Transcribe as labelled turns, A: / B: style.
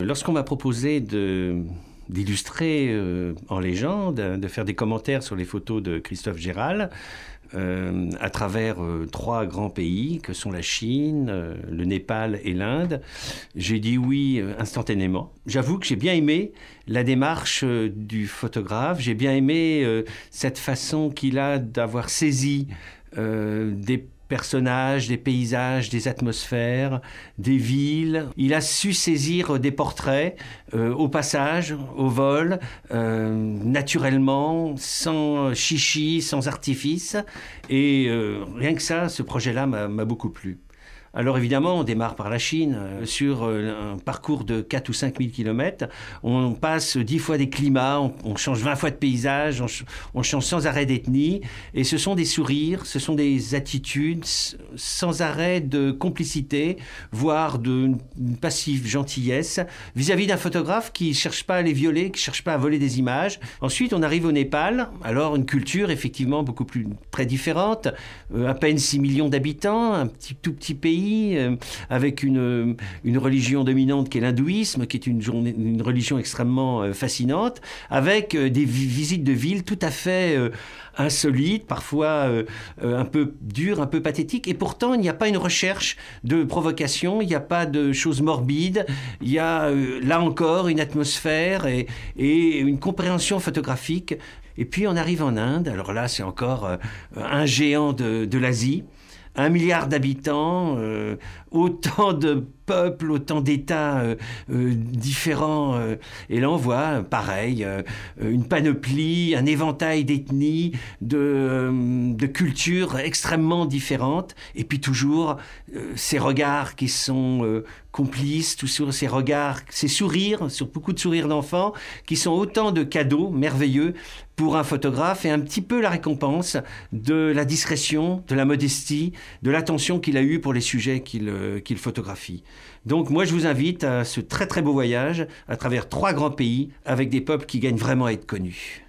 A: Lorsqu'on m'a proposé d'illustrer euh, en légende, de faire des commentaires sur les photos de Christophe Gérald euh, à travers euh, trois grands pays que sont la Chine, le Népal et l'Inde. J'ai dit oui instantanément. J'avoue que j'ai bien aimé la démarche du photographe, j'ai bien aimé cette façon qu'il a d'avoir saisi des personnages, des paysages, des atmosphères, des villes. Il a su saisir euh, des portraits euh, au passage, au vol, euh, naturellement, sans chichi, sans artifice. Et rien que ça, ce projet-là m'a beaucoup plu. Alors évidemment, on démarre par la Chine, euh, sur euh, un parcours de 4 ou 5 000 kilomètres. On passe 10 fois des climats, on, change 20 fois de paysage, on, change sans arrêt d'ethnie. Et ce sont des sourires, ce sont des attitudes sans arrêt de complicité, voire de passive gentillesse vis-à-vis d'un photographe qui ne cherche pas à les violer, qui ne cherche pas à voler des images. Ensuite, on arrive au Népal, alors une culture effectivement beaucoup plus très différente, euh, à peine 6 millions d'habitants, un petit, tout petit pays euh, avec une, religion dominante qui est l'hindouisme, qui est une, religion extrêmement euh, fascinante, avec euh, des visites de villes tout à fait insolites, parfois un peu dures, un peu pathétiques, et pourtant il n'y a pas une recherche de provocation, il n'y a pas de choses morbides, il y a là encore une atmosphère et, une compréhension photographique. Et puis on arrive en Inde, alors là c'est encore un géant de, de l'Asie un milliard d'habitants, euh, autant de autant d'États euh, euh, différents. Euh, et là, on voit, pareil, une panoplie, un éventail d'ethnies, de, cultures extrêmement différentes. Et puis toujours ces regards qui sont complices, ces regards, ces sourires, sur beaucoup de sourires d'enfants, qui sont autant de cadeaux merveilleux pour un photographe et un petit peu la récompense de la discrétion, de la modestie, de l'attention qu'il a eue pour les sujets qu'il photographie. Donc moi, je vous invite à ce très très beau voyage à travers trois grands pays avec des peuples qui gagnent vraiment à être connus.